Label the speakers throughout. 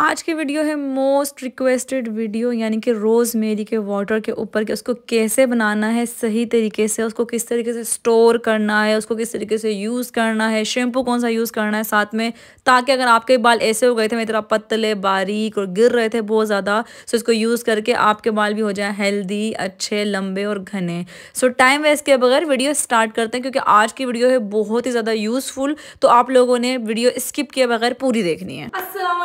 Speaker 1: आज की वीडियो है मोस्ट रिक्वेस्टेड वीडियो यानी कि रोज़ मेरी के वाटर के ऊपर के उसको कैसे बनाना है सही तरीके से उसको किस तरीके से स्टोर करना है उसको किस तरीके से यूज़ करना है शैम्पू कौन सा यूज़ करना है साथ में ताकि अगर आपके बाल ऐसे हो गए थे मेरी तरह पतले बारीक और गिर रहे थे बहुत ज़्यादा सो इसको यूज़ करके आपके बाल भी हो जाए हेल्दी अच्छे लंबे और घने सो टाइम वेस्ट के बगैर वीडियो स्टार्ट करते हैं क्योंकि आज की वीडियो है बहुत ही ज़्यादा यूज़फुल तो आप लोगों ने वीडियो स्किप किए बगैर पूरी देखनी है असलम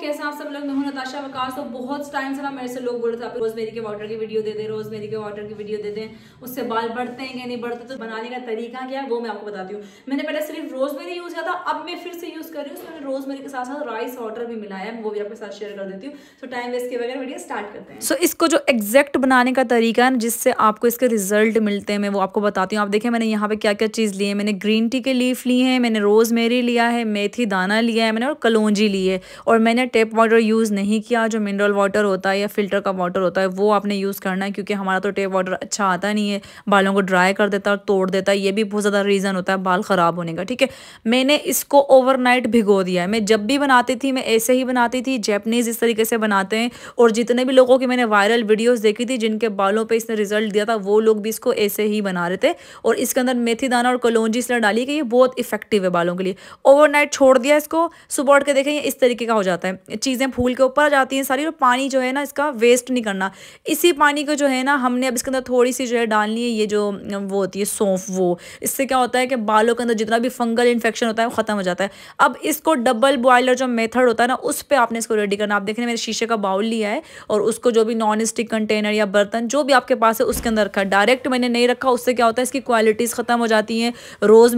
Speaker 1: कैसे कैसे आप सब लोग मैं हूँ नताशा वकास तो बहुत टाइम से ना मेरे से लोग बोल रहे थे आप मेरी के वाटर की वीडियो दे दे रोज मेरी के वाटर की वीडियो दे दे उससे बाल बढ़ते हैं कि नहीं बढ़ते तो बनाने का तरीका क्या है वो मैं आपको बताती हूँ मैंने पहले सिर्फ रोज मेरी यूज़ किया था अब मैं फिर से यूज़ कर रही हूँ उसमें रोज मेरी के साथ साथ राइस वाटर भी मिलाया है वो भी आपके साथ शेयर कर देती हूँ तो टाइम वेस्ट के बगैर वीडियो स्टार्ट करते हैं सो इसको जो एक्जैक्ट बनाने का तरीका है जिससे आपको इसके रिजल्ट मिलते हैं मैं वो आपको बताती हूँ आप देखें मैंने यहाँ पे क्या क्या चीज़ ली है मैंने ग्रीन टी के लीफ ली है मैंने रोज लिया है मेथी दाना लिया है मैंने और कलौजी ली है और मैंने टेप टैप वाटर यूज़ नहीं किया जो मिनरल वाटर होता है या फिल्टर का वाटर होता है वो आपने यूज़ करना है क्योंकि हमारा तो टेप वाटर अच्छा आता नहीं है बालों को ड्राई कर देता है और तोड़ देता है ये भी बहुत ज़्यादा रीज़न होता है बाल ख़राब होने का ठीक है मैंने इसको ओवरनाइट भिगो दिया है मैं जब भी बनाती थी मैं ऐसे ही बनाती थी जैपनीज़ इस तरीके से बनाते हैं और जितने भी लोगों की मैंने वायरल वीडियोज़ देखी थी जिनके बालों पर इसने रिजल्ट दिया था वो लोग भी इसको ऐसे ही बना रहे थे और इसके अंदर मेथी दाना और कलौजी इसलिए डाली कि ये बहुत इफेक्टिव है बालों के लिए ओवरनाइट छोड़ दिया इसको सुबह उठ के देखें ये इस तरीके का हो जाता है चीज़ें फूल के ऊपर आ जाती हैं सारी और पानी जो है ना इसका वेस्ट नहीं करना इसी पानी को जो है ना हमने अब इसके अंदर थोड़ी सी जो है डालनी है ये जो वो होती है सौंफ वो इससे क्या होता है कि बालों के अंदर जितना भी फंगल इन्फेक्शन होता है वो ख़त्म हो जाता है अब इसको डबल बॉयलर जो मेथड होता है ना उस पर आपने इसको रेडी करना आप देख रहे हैं शीशे का बाउल लिया है और उसको जो भी नॉन स्टिक कंटेनर या बर्तन जो भी आपके पास है उसके अंदर रखा डायरेक्ट मैंने नहीं रखा उससे क्या होता है इसकी क्वालिटीज़ ख़त्म हो जाती हैं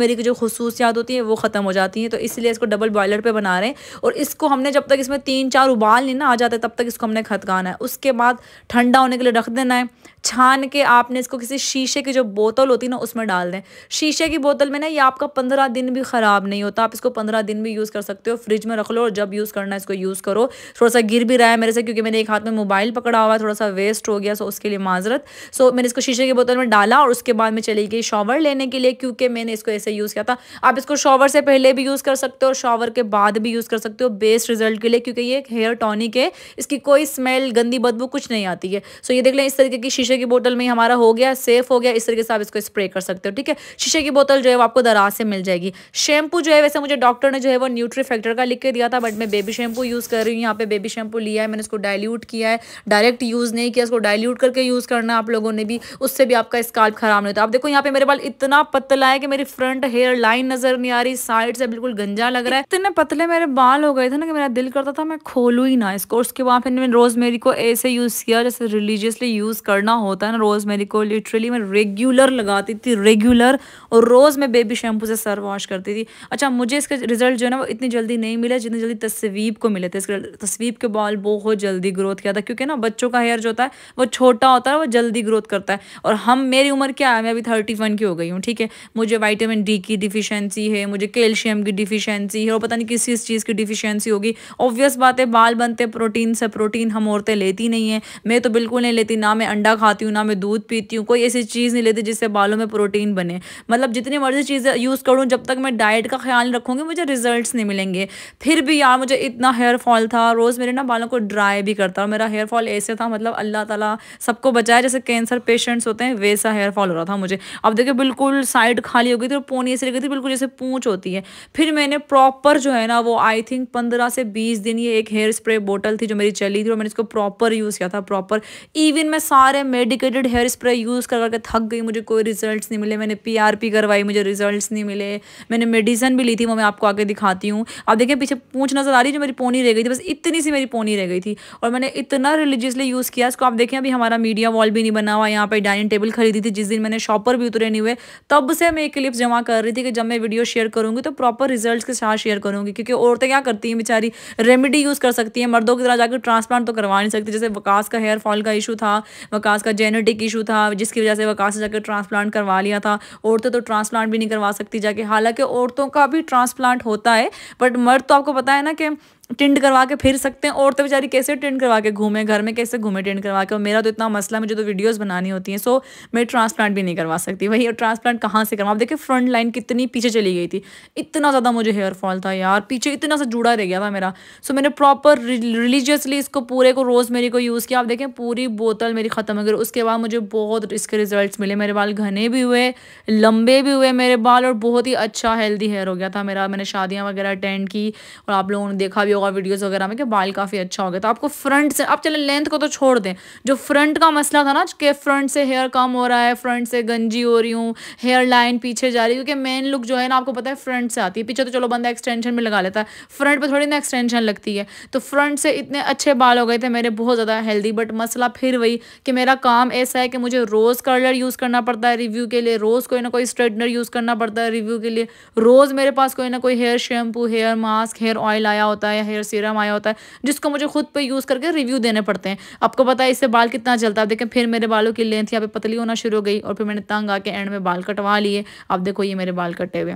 Speaker 1: मेरी की जो खसूसियात होती हैं वो ख़त्म हो जाती हैं तो इसलिए इसको डबल बॉयलर पर बना रहे हैं और इसको हमने जब तक इसमें तीन चार उबाल नहीं ना आ जाते तब तक इसको हमने खतकाना है उसके बाद ठंडा होने के लिए रख देना है छान के आपने इसको किसी शीशे की जो बोतल होती है ना उसमें डाल दें शीशे की बोतल में ना ये आपका पंद्रह दिन भी ख़राब नहीं होता आप इसको पंद्रह दिन भी यूज़ कर सकते हो फ्रिज में रख लो और जब यूज़ करना है इसको यूज़ करो थोड़ा सा गिर भी रहा है मेरे से क्योंकि मैंने एक हाथ में मोबाइल पकड़ा हुआ है थोड़ा सा वेस्ट हो गया सो उसके लिए माजरत सो मैंने इसको शीशे की बोतल में डाला और उसके बाद में चली गई शॉवर लेने के लिए क्योंकि मैंने इसको ऐसे यूज़ किया था आप इसको शॉवर से पहले भी यूज़ कर सकते हो और शॉवर के बाद भी यूज़ कर सकते हो बेस्ट रिजल्ट के लिए क्योंकि ये हेयर टॉनिक है इसकी कोई स्मेल गंदी बदबू कुछ नहीं आती है सो ये देख लें इस तरीके की शीशे की बोतल में हमारा हो गया सेफ हो गया इस तरीके से आप इसको स्प्रे कर सकते हो ठीक है शीशे की बोतल जो है वो आपको दराज से मिल जाएगी शैम्पू जो है वैसे मुझे डॉक्टर ने जो है वो न्यूट्री फैक्टर का लिख के दिया था बट मैं बेबी शैम्पू यूज़ कर रही हूँ यहाँ पे बेबी शैम्पू लिया है मैंने उसको डायल्यूट किया है डायरेक्ट यूज़ नहीं किया उसको डायल्यूट करके यूज़ करना आप लोगों ने भी उससे भी आपका स्काल्प ख़राब नहीं होता आप देखो यहाँ पे मेरे बाल इतना पतला है कि मेरी फ्रंट हेयर लाइन नज़र नहीं आ रही साइड से बिल्कुल गंजा लग रहा है इतने पतले मेरे बाल हो गए थे ना कि मेरा दिल करता था था मैं खोलूँ ही ना इसको उसके बाद फिर मैंने मेरी को ऐसे यूज़ किया जैसे रिलीजियसली यूज़ करना होता है ना रोज मेरी को लिटरली मैं रेगुलर लगाती थी रेगुलर और रोज़ मैं बेबी शैम्पू से सर वॉश करती थी अच्छा मुझे इसका रिजल्ट जो है ना वो इतनी जल्दी नहीं मिला जितनी जल्दी तस्वीप को मिले थे इसके तस्वीप के बाल बहुत जल्दी ग्रोथ किया था क्योंकि ना बच्चों का हेयर जो होता है वो छोटा होता है वो जल्दी ग्रोथ करता है और हम मेरी उम्र क्या है मैं अभी थर्टी वन की हो गई हूँ ठीक है मुझे वाइटामिन डी की डिफिशेंसी है मुझे कैल्शियम की डिफिशियंसी है और पता नहीं किस किस चीज़ की डिफिशियंसी होगी ऑब्वियस ऑब्वियस बात है बाल बनते प्रोटीन से प्रोटीन हम औरतें लेती नहीं हैं मैं तो बिल्कुल नहीं लेती ना मैं अंडा खाती हूँ ना मैं दूध पीती हूँ कोई ऐसी चीज़ नहीं लेती जिससे बालों में प्रोटीन बने मतलब जितनी मर्जी चीज़ें यूज़ करूँ जब तक मैं डाइट का ख्याल रखूँगी मुझे रिजल्ट नहीं मिलेंगे फिर भी यार मुझे इतना हेयर फॉल था रोज़ मेरे ना बालों को ड्राई भी करता मेरा हेयर फॉल ऐसे था मतलब अल्लाह तला सबको बचाए जैसे कैंसर पेशेंट्स होते हैं वैसा हेयर फॉल हो रहा था मुझे अब देखिए बिल्कुल साइड खाली हो गई थी और पोनी ऐसी लगी थी बिल्कुल जैसे पूछ होती है फिर मैंने प्रॉपर जो है ना वो आई थिंक पंद्रह से बीस दिन ये एक हेयर स्प्रे बोटल थी जो मेरी चली थी और मैंने इसको प्रॉपर यूज़ किया था प्रॉपर इवन मैं सारे मेडिकेटेड हेयर स्प्रे यूज़ कर करके थक गई मुझे कोई रिजल्ट नहीं मिले मैंने पी आर पी करवाई मुझे रिजल्ट नहीं मिले मैंने मेडिसिन भी ली थी वो मैं आपको आगे दिखाती हूँ आप देखें पीछे पूछ नजर आ रही जो मेरी पोनी रह गई थी बस इतनी सी मेरी पोनी रह गई थी और मैंने इतना रिलीजियसली यूज़ किया इसको आप देखें अभी हमारा मीडिया वॉल भी नहीं बना हुआ यहाँ पर डाइनिंग टेबल खरीदी थी जिस दिन मैंने शॉपर भी उतरे नहीं हुए तब से मैं एक क्लिप्स जमा कर रही थी कि जब मैं वीडियो शेयर करूँगी तो प्रॉपर रिजल्ट के साथ शेयर करूँगी क्योंकि औरतें क्या करती हैं बेचारी रेमिडी ऑलरेडी यूज़ कर सकती है मर्दों की तरह जाकर ट्रांसप्लांट तो करवा नहीं सकती जैसे वकास का हेयर फॉल का इशू था वकास का जेनेटिक इशू था जिसकी वजह से वकास जाकर ट्रांसप्लांट करवा लिया था औरतें तो ट्रांसप्लांट भी नहीं करवा सकती जाके हालांकि औरतों का भी ट्रांसप्लांट होता है बट मर्द तो आपको पता है ना कि टेंट करवा के फिर सकते हैं औरतें तो बेचारी कैसे टेंट करवा के घूमें घर में कैसे घूमें टेंट करवा के और मेरा तो इतना मसला है मुझे तो वीडियोस बनानी होती हैं सो मैं ट्रांसप्लांट भी नहीं करवा सकती वही और ट्रांसप्लांट कहाँ से करवा आप देखिए फ्रंट लाइन कितनी पीछे चली गई थी इतना ज़्यादा मुझे हेयर फॉल था यार पीछे इतना सा जुड़ा रह गया था मेरा सो मैंने प्रॉपर रिलीजियसली इसको पूरे को रोज़ मेरे को यूज़ किया आप देखें पूरी बोतल मेरी ख़त्म हो गई उसके बाद मुझे बहुत इसके रिजल्ट मिले मेरे बाल घने भी हुए लंबे भी हुए मेरे बाल और बहुत ही अच्छा हेल्दी हेयर हो गया था मेरा मैंने शादियाँ वगैरह अटेंड की और आप लोगों ने देखा भी योगा वीडियोज़ वगैरह में कि बाल काफ़ी अच्छा हो गया तो आपको फ्रंट से आप चले लेंथ को तो छोड़ दें जो फ्रंट का मसला था ना कि फ्रंट से हेयर कम हो रहा है फ्रंट से गंजी हो रही हूँ हेयर लाइन पीछे जा रही है क्योंकि मेन लुक जो है ना आपको पता है फ्रंट से आती है पीछे तो चलो बंदा एक्सटेंशन में लगा लेता है फ्रंट पर थोड़ी ना एक्सटेंशन लगती है तो फ्रंट से इतने अच्छे बाल हो गए थे मेरे बहुत ज़्यादा हेल्दी बट मसला फिर वही कि मेरा काम ऐसा है कि मुझे रोज़ कलर यूज़ करना पड़ता है रिव्यू के लिए रोज़ कोई ना कोई स्ट्रेटनर यूज़ करना पड़ता है रिव्यू के लिए रोज़ मेरे पास कोई ना कोई hair shampoo hair mask hair oil आया होता है है हेयर सीरम आया होता है जिसको मुझे खुद पे यूज़ करके रिव्यू देने पड़ते हैं आपको पता है इससे बाल कितना चलता है देखें फिर मेरे बालों की लेंथ यहाँ पे पतली होना शुरू हो गई और फिर मैंने तंग आके एंड में बाल कटवा लिए आप देखो ये मेरे बाल कटे हुए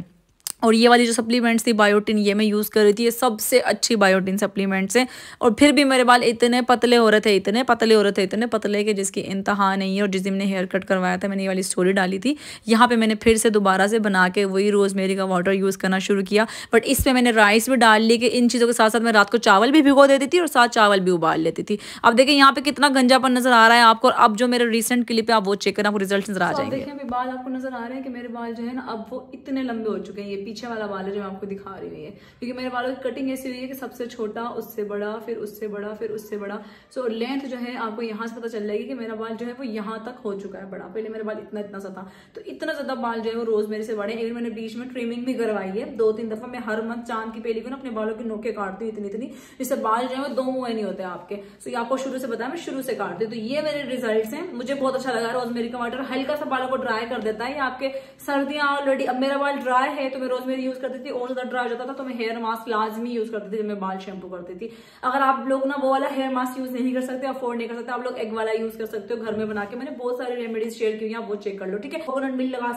Speaker 1: और ये वाली जो सप्लीमेंट्स थी बायोटिन ये मैं यूज़ कर रही थी ये सबसे अच्छी बायोटिन सप्लीमेंट्स हैं और फिर भी मेरे बाल इतने पतले हो रहे थे इतने पतले हो रहे थे इतने पतले कि जिसकी इंतहा नहीं है और जिस दिन मैंने हेयर कट करवाया था मैंने ये वाली स्टोरी डाली थी यहाँ पे मैंने फिर से दोबारा से बना के वही रोज़मेरी का वाटर यूज़ करना शुरू किया बट इसमें मैंने राइस भी डाल ली कि इन चीज़ों के साथ साथ मैं रात को चावल भी भिगो देती थी और साथ चावल भी उबाल लेती थी अब देखिए यहाँ पे कितना गंजापन नज़र आ रहा है आपको अब जो मेरे रिसेंट क्लिप है आप वो चेक करें आपको रिजल्ट नजर आ तो जाएंगे देखिए बाल आपको नजर आ रहे हैं कि मेरे बाल जो है ना अब वो इतने लंबे हो चुके हैं ये पीछे वाला बाल है जो मैं आपको दिखा रही है क्योंकि मेरे बालों की कटिंग ऐसी हुई है कि सबसे छोटा उससे बड़ा फिर उससे बड़ा फिर उससे बड़ा सो so, लेंथ जो है आपको यहाँ से पता चल जाएगी कि मेरा बाल जो है वो यहाँ तक हो चुका है बड़ा पहले मेरा बाल इतना इतना सा था तो इतना ज़्यादा बाल जो है वो रोज़ मेरे से बढ़े इवन मैंने बीच में ट्रिमिंग भी करवाई है दो तीन दफ़ा मैं हर मंथ चांद की पेली को ना अपने बालों के नोके काटती हूँ इतनी इतनी जिससे बाल जो है वो दो मुए नहीं होते आपके सो ये आपको शुरू से बताया मैं शुरू से काटती हूँ तो ये मेरे रिजल्ट है मुझे बहुत अच्छा लगा रोजमेरी का वाटर हल्का सा बालों को ड्राई कर देता है ये आपके सर्दियां ऑलरेडी अब मेरा बाल ड्राई है तो मैं रोज रोजमेरी यूज करती थी और ज्यादा ड्राई हो जाता था तो मैं हेयर मास्क लाजमी यूज करती थी जब मैं बाल शैम्पू करती थी अगर आप लोग ना वो वाला हेयर मास्क यूज नहीं कर सकते अफोर्ड नहीं कर सकते आप लोग एग वाला यूज कर सकते हो घर में बना के मैंने बहुत सारी रेमेडीज शेयर की आप वो चेक कर लो ठीक है कोकोनट मिल्क लगा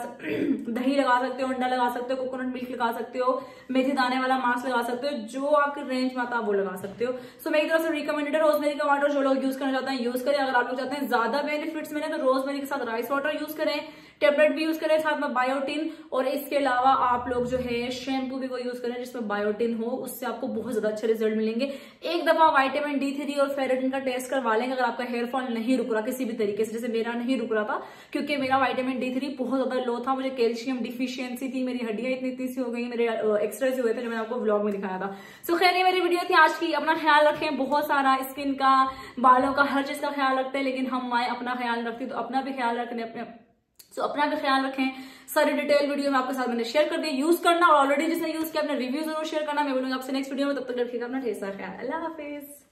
Speaker 1: दही लगा सकते हो अंडा लगा सकते हो कोकोनट मिल्क लगा सकते हो मेथी दाने वाला मास्क लगा सकते हो जो आपके रेंज में आता वो लगा सकते हो सो मेरी तरफ से रिकमेंडेड है रोजमेरी का वाटर जो लोग यूज करना चाहते हैं यूज करें अगर आप लोग चाहते हैं ज्यादा बेनिफिट्स मिले तो रोजमेरी के साथ राइस वाटर यूज करें टेबलेट भी यूज करें साथ में बायोटिन और इसके अलावा आप लोग जो है शैम्पू भी वो यूज करें जिसमें बायोटिन हो उससे आपको बहुत ज्यादा अच्छे रिजल्ट मिलेंगे एक दफा वाइटामिन डी थ्री और फेरेटिन का टेस्ट करवा लेंगे अगर आपका हेयर फॉल नहीं रुक रहा किसी भी तरीके से जैसे मेरा नहीं रुक रहा था क्योंकि मेरा वाइटामिन डी थ्री बहुत ज्यादा लो था मुझे कैल्शियम डिफिशियंसी थी मेरी हड्डियां इतनी इतनी सी हो गई मेरे एक्सरेज हुए थे जो मैंने आपको ब्लॉग में दिखाया था सो खैर ये मेरी वीडियो थी आज की अपना ख्याल रखें बहुत सारा स्किन का बालों का हर चीज का ख्याल रखते हैं लेकिन हम माए अपना ख्याल रखती तो अपना भी ख्याल रखने अपने सो अपना भी ख्याल रखें सारी डिटेल वीडियो में आपके साथ मैंने शेयर कर दी यूज करना और ऑलरेडी जिसने यूज किया अपना रिव्यू जरूर शेयर करना मैं बोलूंगा आपसे नेक्स्ट वीडियो में तब तक रखिएगा अपना ढेर सारा ख्याल अल्लाह हाफिज़